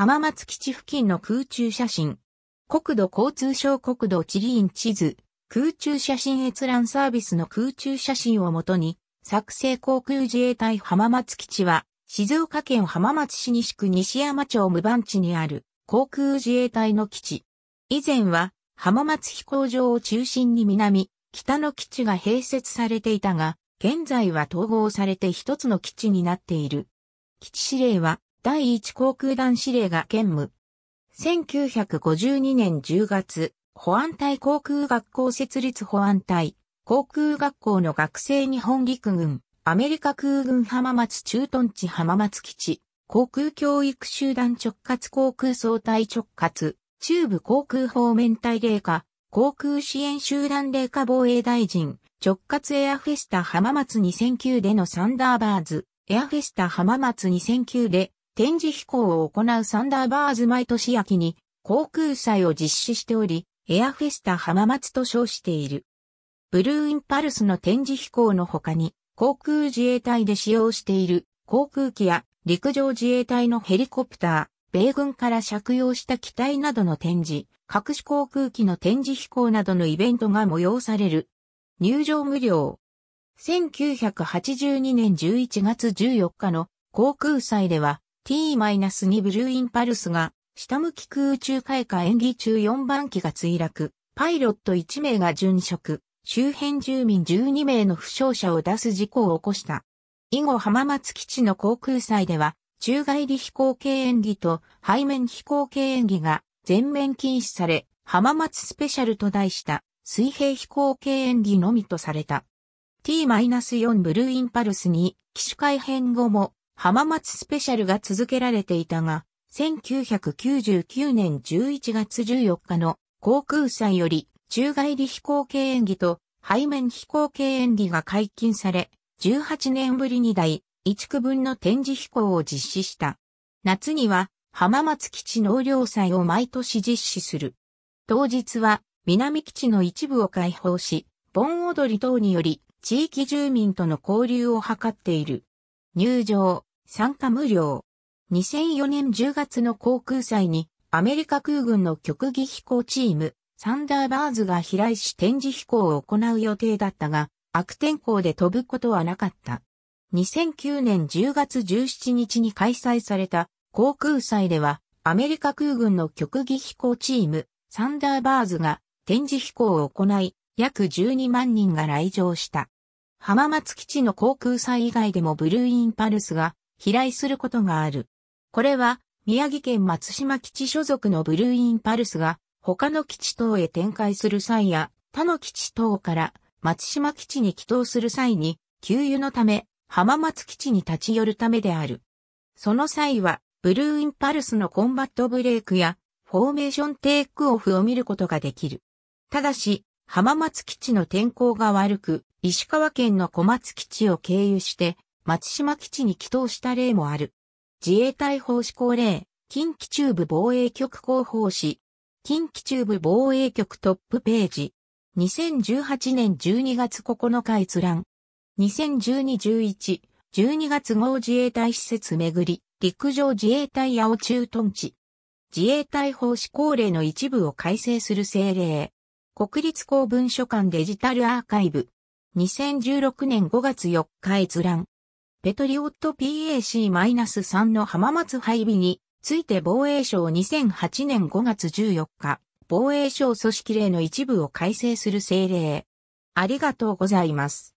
浜松基地付近の空中写真。国土交通省国土地理院地図、空中写真閲覧サービスの空中写真をもとに、作成航空自衛隊浜松基地は、静岡県浜松市西区西山町無番地にある航空自衛隊の基地。以前は浜松飛行場を中心に南、北の基地が併設されていたが、現在は統合されて一つの基地になっている。基地指令は第1航空団司令が兼務。1952年10月、保安隊航空学校設立保安隊、航空学校の学生日本陸軍、アメリカ空軍浜松駐屯地浜松基地、航空教育集団直轄航空総隊直轄、中部航空方面隊霊下、航空支援集団霊下防衛大臣、直轄エアフェスタ浜松2009でのサンダーバーズ、エアフェスタ浜松2009で展示飛行を行うサンダーバーズ毎年秋に航空祭を実施しており、エアフェスタ浜松と称している。ブルーインパルスの展示飛行の他に、航空自衛隊で使用している航空機や陸上自衛隊のヘリコプター、米軍から借用した機体などの展示、各種航空機の展示飛行などのイベントが催される。入場無料。1982年11月14日の航空祭では、T-2 ブルーインパルスが下向き空中開花演技中4番機が墜落、パイロット1名が殉職、周辺住民12名の負傷者を出す事故を起こした。以後浜松基地の航空祭では、宙返り飛行系演技と背面飛行系演技が全面禁止され、浜松スペシャルと題した水平飛行系演技のみとされた。T-4 ブルーインパルスに機種改変後も浜松スペシャルが続けられていたが、1999年11月14日の航空祭より宙返り飛行系演技と背面飛行系演技が解禁され、18年ぶりに第1区分の展示飛行を実施した。夏には浜松基地農業祭を毎年実施する。当日は南基地の一部を開放し、盆踊り等により地域住民との交流を図っている。入場、参加無料。2004年10月の航空祭にアメリカ空軍の極技飛行チーム、サンダーバーズが飛来し展示飛行を行う予定だったが、悪天候で飛ぶことはなかった。2009年10月17日に開催された航空祭では、アメリカ空軍の極技飛行チーム、サンダーバーズが展示飛行を行い、約12万人が来場した。浜松基地の航空祭以外でもブルーインパルスが飛来することがある。これは、宮城県松島基地所属のブルーインパルスが、他の基地等へ展開する際や、他の基地等から松島基地に帰投する際に、給油のため、浜松基地に立ち寄るためである。その際は、ブルーインパルスのコンバットブレイクや、フォーメーションテイクオフを見ることができる。ただし、浜松基地の天候が悪く、石川県の小松基地を経由して、松島基地に帰投した例もある。自衛隊法施行令、近畿中部防衛局広報誌、近畿中部防衛局トップページ、2018年12月9日閲覧、2012-11、12月号自衛隊施設巡り、陸上自衛隊八尾駐屯地。自衛隊法施行令の一部を改正する政令。国立公文書館デジタルアーカイブ。2016年5月4日閲覧。ペトリオット PAC-3 の浜松配備について防衛省2008年5月14日、防衛省組織令の一部を改正する政令。ありがとうございます。